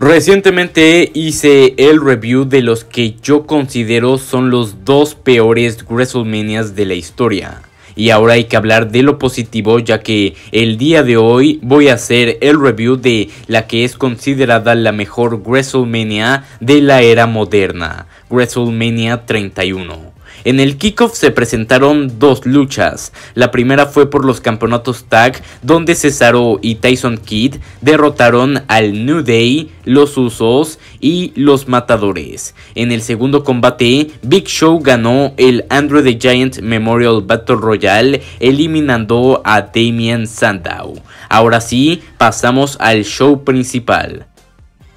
Recientemente hice el review de los que yo considero son los dos peores WrestleManias de la historia. Y ahora hay que hablar de lo positivo ya que el día de hoy voy a hacer el review de la que es considerada la mejor WrestleMania de la era moderna, WrestleMania 31. En el kickoff se presentaron dos luchas. La primera fue por los campeonatos tag, donde Cesaro y Tyson Kidd derrotaron al New Day, los Usos y los Matadores. En el segundo combate, Big Show ganó el Andrew the Giant Memorial Battle Royale, eliminando a Damien Sandow. Ahora sí, pasamos al show principal.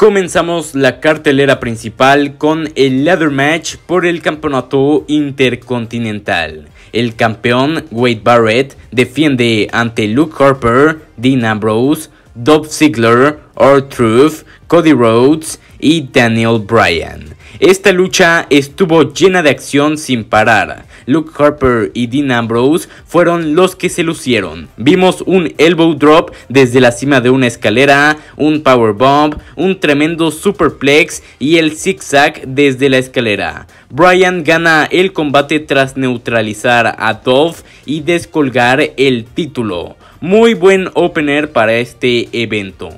Comenzamos la cartelera principal con el ladder match por el campeonato intercontinental. El campeón Wade Barrett defiende ante Luke Harper, Dean Ambrose, Dob Ziegler, R-Truth, Cody Rhodes y Daniel Bryan. Esta lucha estuvo llena de acción sin parar. Luke Harper y Dean Ambrose fueron los que se lucieron. Vimos un elbow drop desde la cima de una escalera, un power un tremendo superplex y el zigzag desde la escalera. Bryan gana el combate tras neutralizar a Dolph y descolgar el título. Muy buen opener para este evento.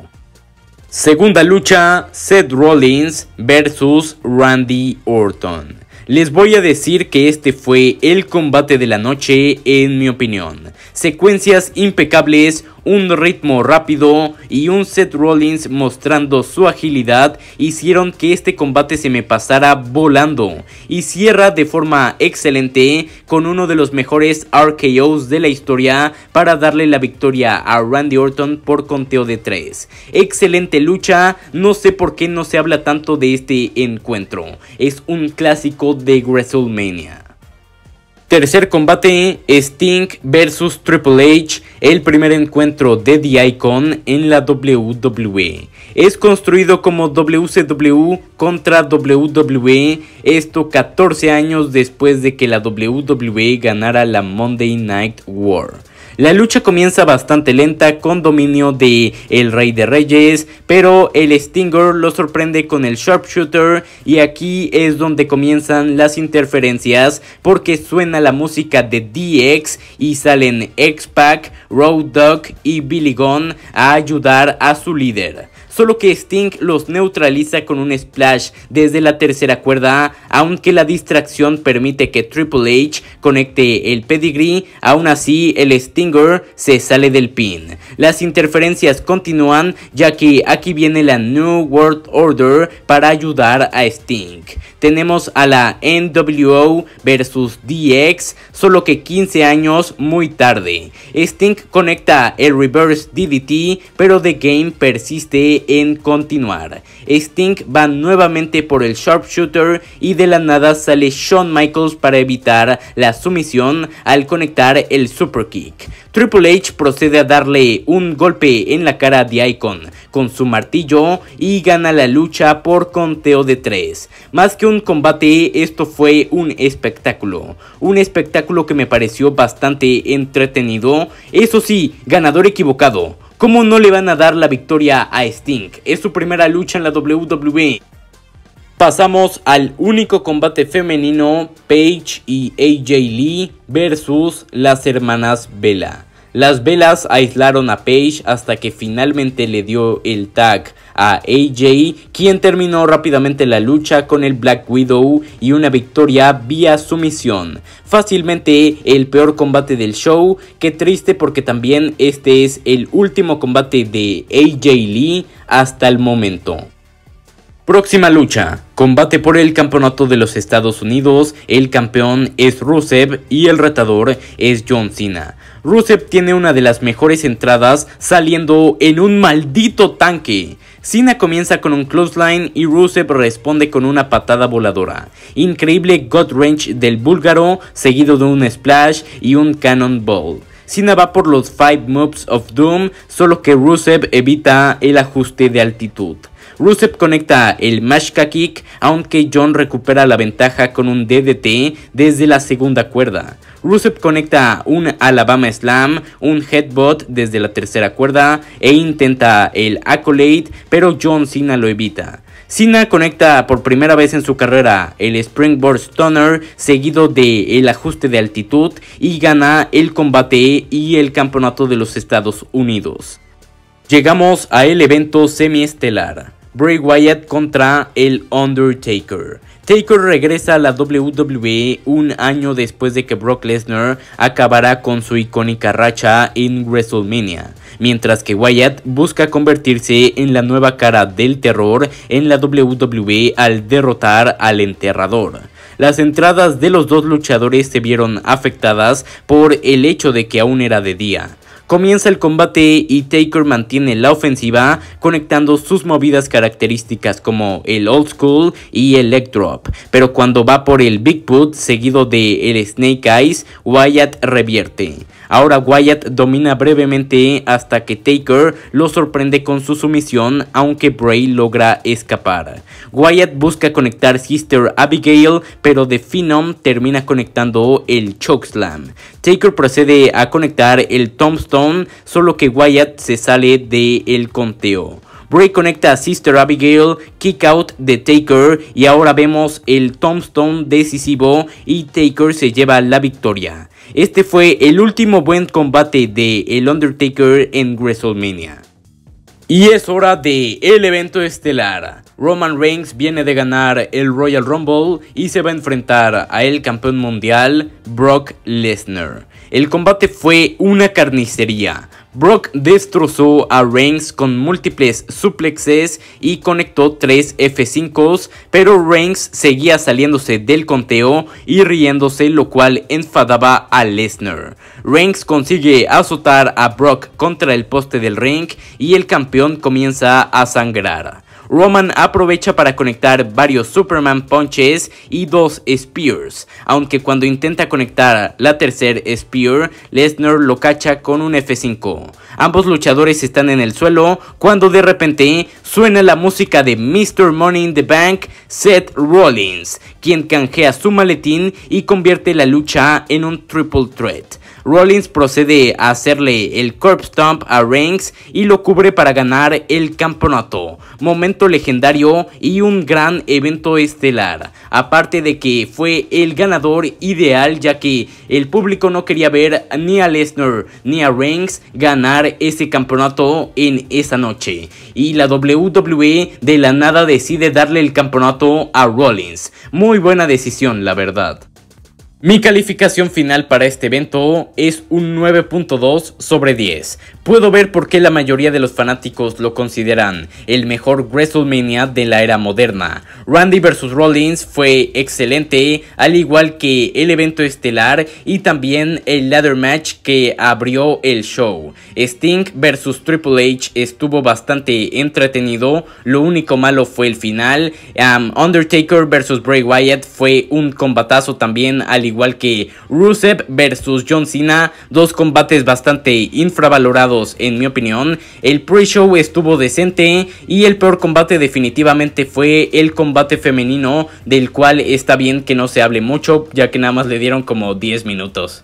Segunda lucha, Seth Rollins versus Randy Orton. Les voy a decir que este fue el combate de la noche en mi opinión. Secuencias impecables, un ritmo rápido y un Seth Rollins mostrando su agilidad hicieron que este combate se me pasara volando y cierra de forma excelente con uno de los mejores RKOs de la historia para darle la victoria a Randy Orton por conteo de 3. Excelente lucha, no sé por qué no se habla tanto de este encuentro, es un clásico de WrestleMania. Tercer combate, Sting versus Triple H, el primer encuentro de The Icon en la WWE. Es construido como WCW contra WWE, esto 14 años después de que la WWE ganara la Monday Night War. La lucha comienza bastante lenta con dominio de el Rey de Reyes, pero el Stinger lo sorprende con el Sharpshooter y aquí es donde comienzan las interferencias porque suena la música de DX y salen X-Pac, Road Dog y Billy Gunn a ayudar a su líder solo que Sting los neutraliza con un splash desde la tercera cuerda, aunque la distracción permite que Triple H conecte el pedigree, aún así el Sting se sale del pin. Las interferencias continúan ya que aquí viene la New World Order para ayudar a Sting. Tenemos a la NWO versus DX, solo que 15 años muy tarde. Sting conecta el Reverse DDT, pero The Game persiste en continuar. Sting va nuevamente por el Sharpshooter y de la nada sale Shawn Michaels para evitar la sumisión al conectar el Kick. Triple H procede a darle un golpe en la cara de Icon con su martillo y gana la lucha por conteo de 3. Más que un combate, esto fue un espectáculo. Un espectáculo que me pareció bastante entretenido. Eso sí, ganador equivocado. ¿Cómo no le van a dar la victoria a Sting? Es su primera lucha en la WWE Pasamos al único combate femenino Paige y AJ Lee versus las hermanas Vela. Las velas aislaron a Paige hasta que finalmente le dio el tag a AJ, quien terminó rápidamente la lucha con el Black Widow y una victoria vía sumisión. Fácilmente el peor combate del show, que triste porque también este es el último combate de AJ Lee hasta el momento. Próxima lucha. Combate por el campeonato de los Estados Unidos. El campeón es Rusev y el retador es John Cena. Rusev tiene una de las mejores entradas saliendo en un maldito tanque. Cena comienza con un clothesline y Rusev responde con una patada voladora. Increíble God Range del búlgaro, seguido de un splash y un cannonball. Cena va por los 5 Moves of Doom, solo que Rusev evita el ajuste de altitud. Rusev conecta el Mashka Kick, aunque John recupera la ventaja con un DDT desde la segunda cuerda. Rusev conecta un Alabama Slam, un Headbutt desde la tercera cuerda e intenta el Accolade, pero John Cena lo evita. Cena conecta por primera vez en su carrera el Springboard Stunner seguido de el ajuste de altitud y gana el combate y el campeonato de los Estados Unidos. Llegamos a el evento semiestelar. Bray Wyatt contra el Undertaker. Taker regresa a la WWE un año después de que Brock Lesnar acabara con su icónica racha en WrestleMania, mientras que Wyatt busca convertirse en la nueva cara del terror en la WWE al derrotar al enterrador. Las entradas de los dos luchadores se vieron afectadas por el hecho de que aún era de día. Comienza el combate y Taker mantiene la ofensiva conectando sus movidas características como el old school y el leg drop, pero cuando va por el big boot seguido de el snake eyes, Wyatt revierte. Ahora Wyatt domina brevemente hasta que Taker lo sorprende con su sumisión, aunque Bray logra escapar. Wyatt busca conectar Sister Abigail, pero The Phenom termina conectando el Chokeslam. Taker procede a conectar el Tombstone, solo que Wyatt se sale del conteo. Bray conecta a Sister Abigail, kick out de Taker y ahora vemos el tombstone decisivo y Taker se lleva la victoria. Este fue el último buen combate de El Undertaker en WrestleMania. Y es hora de el evento estelar. Roman Reigns viene de ganar el Royal Rumble y se va a enfrentar a el campeón mundial Brock Lesnar. El combate fue una carnicería. Brock destrozó a Reigns con múltiples suplexes y conectó tres F5s, pero Reigns seguía saliéndose del conteo y riéndose, lo cual enfadaba a Lesnar. Reigns consigue azotar a Brock contra el poste del ring y el campeón comienza a sangrar. Roman aprovecha para conectar varios Superman Punches y dos Spears, aunque cuando intenta conectar la tercer Spear, Lesnar lo cacha con un F5. Ambos luchadores están en el suelo cuando de repente suena la música de Mr. Money in the Bank, Seth Rollins, quien canjea su maletín y convierte la lucha en un triple threat. Rollins procede a hacerle el curb stomp a Reigns y lo cubre para ganar el campeonato. Momento legendario y un gran evento estelar. Aparte de que fue el ganador ideal ya que el público no quería ver ni a Lesnar ni a Reigns ganar ese campeonato en esa noche. Y la WWE de la nada decide darle el campeonato a Rollins. Muy buena decisión, la verdad. Mi calificación final para este evento es un 9.2 sobre 10. Puedo ver por qué la mayoría de los fanáticos lo consideran el mejor WrestleMania de la era moderna. Randy vs. Rollins fue excelente, al igual que el evento estelar y también el ladder match que abrió el show. Sting vs. Triple H estuvo bastante entretenido, lo único malo fue el final. Undertaker vs. Bray Wyatt fue un combatazo también, al igual igual que Rusev versus John Cena, dos combates bastante infravalorados en mi opinión. El pre-show estuvo decente y el peor combate definitivamente fue el combate femenino, del cual está bien que no se hable mucho, ya que nada más le dieron como 10 minutos.